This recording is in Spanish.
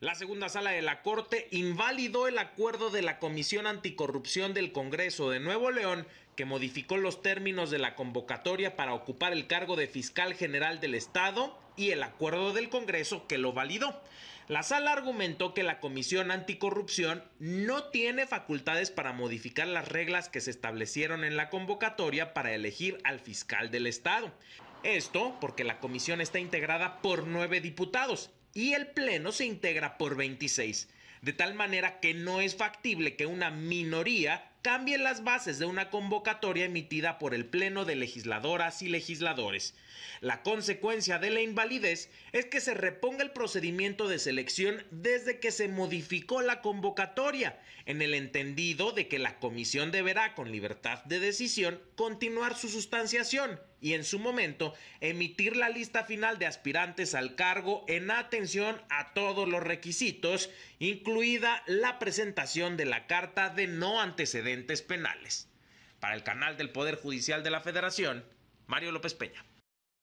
La segunda sala de la Corte invalidó el acuerdo de la Comisión Anticorrupción del Congreso de Nuevo León que modificó los términos de la convocatoria para ocupar el cargo de fiscal general del Estado y el acuerdo del Congreso que lo validó. La sala argumentó que la Comisión Anticorrupción no tiene facultades para modificar las reglas que se establecieron en la convocatoria para elegir al fiscal del Estado. Esto porque la comisión está integrada por nueve diputados, y el Pleno se integra por 26, de tal manera que no es factible que una minoría cambien las bases de una convocatoria emitida por el Pleno de legisladoras y legisladores. La consecuencia de la invalidez es que se reponga el procedimiento de selección desde que se modificó la convocatoria, en el entendido de que la comisión deberá, con libertad de decisión, continuar su sustanciación y en su momento emitir la lista final de aspirantes al cargo en atención a todos los requisitos, incluida la presentación de la carta de no antecedentes penales. Para el canal del Poder Judicial de la Federación, Mario López Peña.